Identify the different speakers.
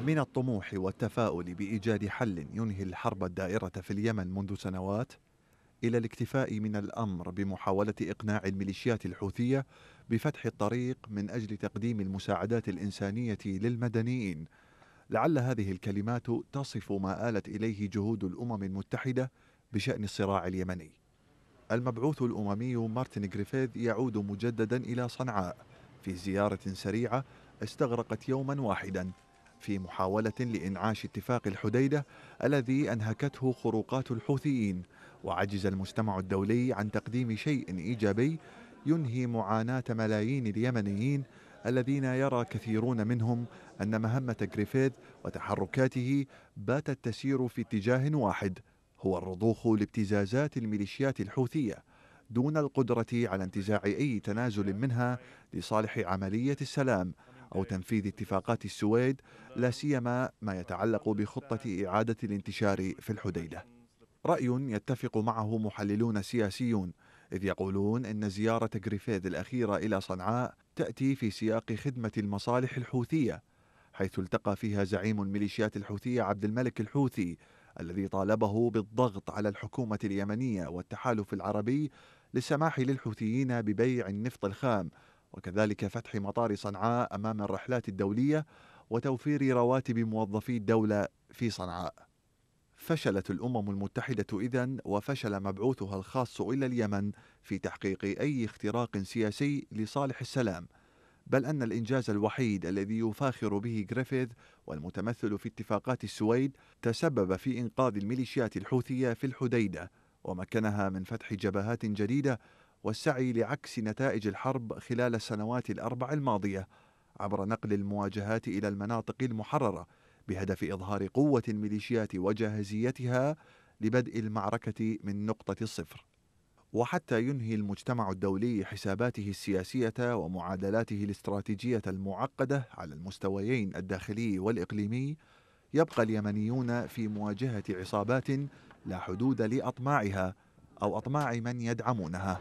Speaker 1: من الطموح والتفاؤل بايجاد حل ينهي الحرب الدائره في اليمن منذ سنوات الى الاكتفاء من الامر بمحاوله اقناع الميليشيات الحوثيه بفتح الطريق من اجل تقديم المساعدات الانسانيه للمدنيين لعل هذه الكلمات تصف ما آلت إليه جهود الأمم المتحدة بشأن الصراع اليمني. المبعوث الأممي مارتن جريفيث يعود مجددا إلى صنعاء في زيارة سريعة استغرقت يوما واحدا في محاولة لإنعاش اتفاق الحديدة الذي أنهكته خروقات الحوثيين وعجز المجتمع الدولي عن تقديم شيء إيجابي ينهي معاناة ملايين اليمنيين الذين يرى كثيرون منهم أن مهمة جريفيث وتحركاته باتت تسير في اتجاه واحد هو الرضوخ لابتزازات الميليشيات الحوثية دون القدرة على انتزاع أي تنازل منها لصالح عملية السلام أو إيه. تنفيذ اتفاقات السويد لا سيما ما يتعلق بخطة إعادة الانتشار في الحديدة رأي يتفق معه محللون سياسيون إذ يقولون أن زيارة غريفيث الأخيرة إلى صنعاء تأتي في سياق خدمة المصالح الحوثية حيث التقى فيها زعيم الميليشيات الحوثية عبد الملك الحوثي الذي طالبه بالضغط على الحكومة اليمنية والتحالف العربي للسماح للحوثيين ببيع النفط الخام وكذلك فتح مطار صنعاء أمام الرحلات الدولية وتوفير رواتب موظفي الدولة في صنعاء. فشلت الأمم المتحدة إذا وفشل مبعوثها الخاص إلى اليمن في تحقيق أي اختراق سياسي لصالح السلام. بل أن الإنجاز الوحيد الذي يفاخر به جريفيث والمتمثل في اتفاقات السويد تسبب في إنقاذ الميليشيات الحوثية في الحديدة ومكنها من فتح جبهات جديدة والسعي لعكس نتائج الحرب خلال السنوات الاربع الماضيه عبر نقل المواجهات الى المناطق المحرره بهدف اظهار قوه الميليشيات وجاهزيتها لبدء المعركه من نقطه الصفر وحتى ينهي المجتمع الدولي حساباته السياسيه ومعادلاته الاستراتيجيه المعقده على المستويين الداخلي والاقليمي يبقى اليمنيون في مواجهه عصابات لا حدود لاطماعها أو أطماع من يدعمونها